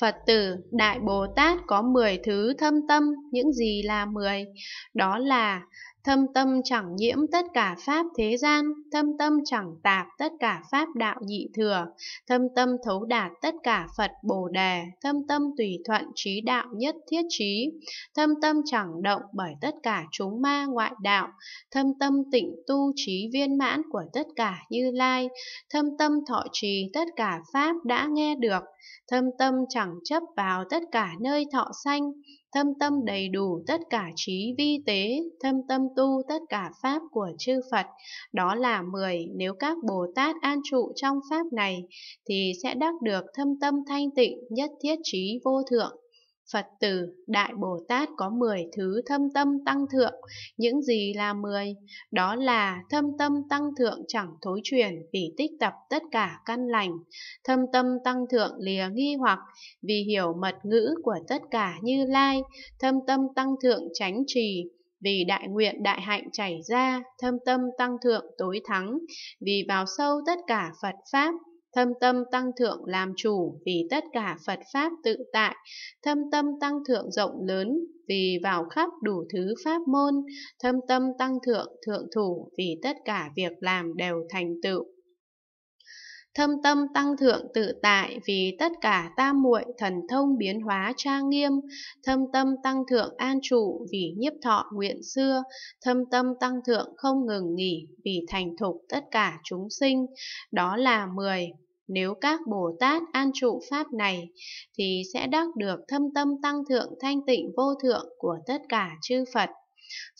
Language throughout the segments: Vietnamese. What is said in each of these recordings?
Phật tử Đại Bồ Tát có 10 thứ thâm tâm, những gì là 10? Đó là thâm tâm chẳng nhiễm tất cả pháp thế gian, thâm tâm chẳng tạp tất cả pháp đạo nhị thừa, thâm tâm thấu đạt tất cả Phật Bồ Đề, thâm tâm tùy thuận trí đạo nhất thiết trí, thâm tâm chẳng động bởi tất cả chúng ma ngoại đạo, thâm tâm tịnh tu trí viên mãn của tất cả Như Lai, thâm tâm thọ trì tất cả pháp đã nghe được, thâm tâm chẳng chẳng chấp vào tất cả nơi thọ sanh, thâm tâm đầy đủ tất cả trí vi tế, thâm tâm tu tất cả pháp của chư Phật. Đó là mười nếu các Bồ Tát an trụ trong pháp này thì sẽ đắc được thâm tâm thanh tịnh nhất thiết trí vô thượng. Phật tử, Đại Bồ Tát có 10 thứ thâm tâm tăng thượng, những gì là 10? Đó là thâm tâm tăng thượng chẳng thối chuyển vì tích tập tất cả căn lành, thâm tâm tăng thượng lìa nghi hoặc vì hiểu mật ngữ của tất cả như lai, thâm tâm tăng thượng tránh trì, vì đại nguyện đại hạnh chảy ra, thâm tâm tăng thượng tối thắng, vì vào sâu tất cả Phật Pháp, thâm tâm tăng thượng làm chủ vì tất cả Phật Pháp tự tại, thâm tâm tăng thượng rộng lớn vì vào khắp đủ thứ pháp môn, thâm tâm tăng thượng thượng thủ vì tất cả việc làm đều thành tựu. Thâm tâm tăng thượng tự tại vì tất cả tam muội thần thông biến hóa trang nghiêm, thâm tâm tăng thượng an trụ vì nhiếp thọ nguyện xưa, thâm tâm tăng thượng không ngừng nghỉ vì thành thục tất cả chúng sinh, đó là mười Nếu các Bồ Tát an trụ Pháp này, thì sẽ đắc được thâm tâm tăng thượng thanh tịnh vô thượng của tất cả chư Phật.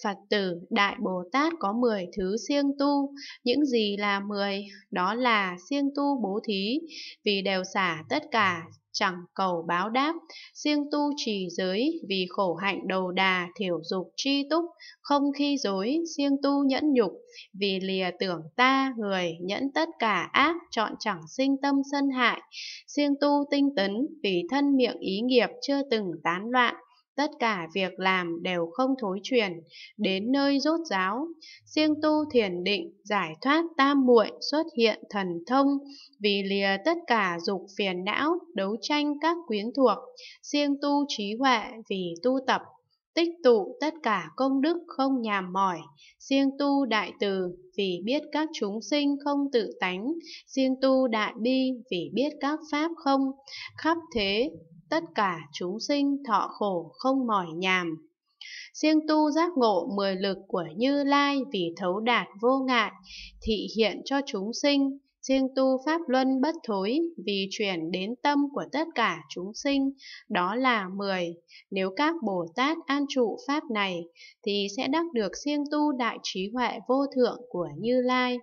Phật tử Đại Bồ Tát có 10 thứ siêng tu, những gì là 10? Đó là siêng tu bố thí, vì đều xả tất cả chẳng cầu báo đáp, siêng tu trì giới vì khổ hạnh đầu đà thiểu dục tri túc, không khi dối, siêng tu nhẫn nhục, vì lìa tưởng ta người nhẫn tất cả ác, chọn chẳng sinh tâm sân hại, siêng tu tinh tấn vì thân miệng ý nghiệp chưa từng tán loạn, Tất cả việc làm đều không thối truyền, đến nơi rốt giáo. Siêng tu thiền định, giải thoát tam muội xuất hiện thần thông, vì lìa tất cả dục phiền não, đấu tranh các quyến thuộc. siêng tu trí huệ vì tu tập, tích tụ tất cả công đức không nhàm mỏi. siêng tu đại từ vì biết các chúng sinh không tự tánh. siêng tu đại bi vì biết các pháp không. Khắp thế tất cả chúng sinh thọ khổ không mỏi nhàm. Siêng tu giác ngộ mười lực của Như Lai vì thấu đạt vô ngại, thị hiện cho chúng sinh, siêng tu pháp luân bất thối vì chuyển đến tâm của tất cả chúng sinh, đó là mười. Nếu các Bồ Tát an trụ pháp này, thì sẽ đắc được siêng tu đại trí huệ vô thượng của Như Lai.